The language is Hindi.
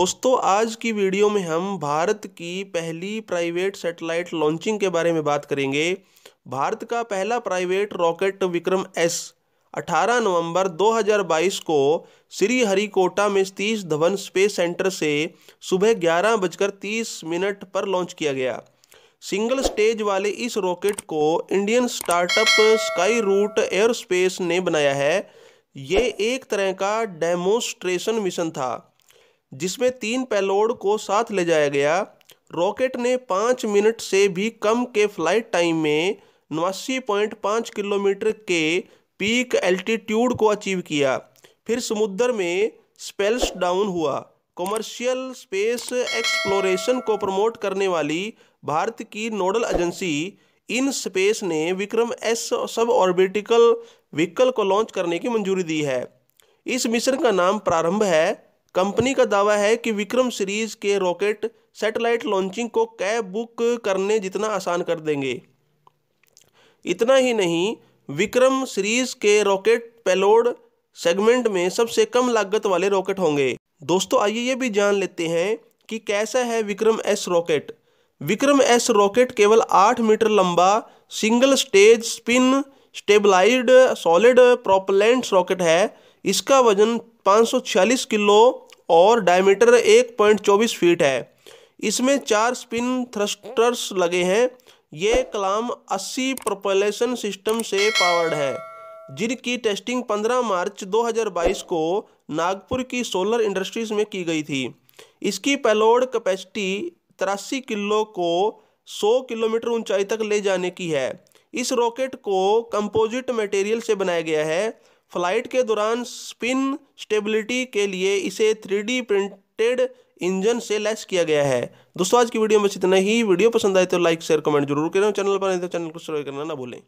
दोस्तों आज की वीडियो में हम भारत की पहली प्राइवेट सैटेलाइट लॉन्चिंग के बारे में बात करेंगे भारत का पहला प्राइवेट रॉकेट विक्रम एस 18 नवंबर 2022 को श्रीहरिकोटा में स्थित धवन स्पेस सेंटर से सुबह ग्यारह बजकर तीस मिनट पर लॉन्च किया गया सिंगल स्टेज वाले इस रॉकेट को Indian startup Skyroot aerospace ने बनाया है ये एक तरह का डेमोस्ट्रेशन मिशन था जिसमें तीन पेलोड को साथ ले जाया गया रॉकेट ने पाँच मिनट से भी कम के फ्लाइट टाइम में नवासी पॉइंट पाँच किलोमीटर के पीक एल्टीट्यूड को अचीव किया फिर समुद्र में स्पेल्स डाउन हुआ कॉमर्शियल स्पेस एक्सप्लोरेशन को प्रमोट करने वाली भारत की नोडल एजेंसी इन स्पेस ने विक्रम एस सब ऑर्बिटिकल व्हीकल को लॉन्च करने की मंजूरी दी है इस मिशन का नाम प्रारंभ है कंपनी का दावा है कि विक्रम सीरीज के रॉकेट सैटेलाइट लॉन्चिंग को कैब बुक करने जितना आसान कर देंगे इतना ही नहीं विक्रम सीरीज के रॉकेट पेलोड सेगमेंट में सबसे कम लागत वाले रॉकेट होंगे दोस्तों आइए ये भी जान लेते हैं कि कैसा है Vikram S rocket Vikram S rocket केवल आठ मीटर लंबा single stage spin stabilised solid propellants rocket है इसका वजन 546 किलो और डायमीटर 1.24 फीट है इसमें चार स्पिन थ्रस्टर्स लगे हैं ये कलाम 80 प्रोपलेशन सिस्टम से पावर्ड है जिनकी टेस्टिंग 15 मार्च 2022 को नागपुर की सोलर इंडस्ट्रीज में की गई थी इसकी पेलोड कैपेसिटी तिरासी किलो को 100 किलोमीटर ऊंचाई तक ले जाने की है इस रॉकेट को कंपोजिट मटेरियल से बनाया गया है फ्लाइट के दौरान स्पिन स्टेबिलिटी के लिए इसे थ्री प्रिंटेड इंजन से लैस किया गया है दोस्तों आज की वीडियो में बस इतना ही वीडियो पसंद आए तो लाइक शेयर कमेंट जरूर करें चैनल पर नहीं तो चैनल को सब्सक्राइब करना ना भूलें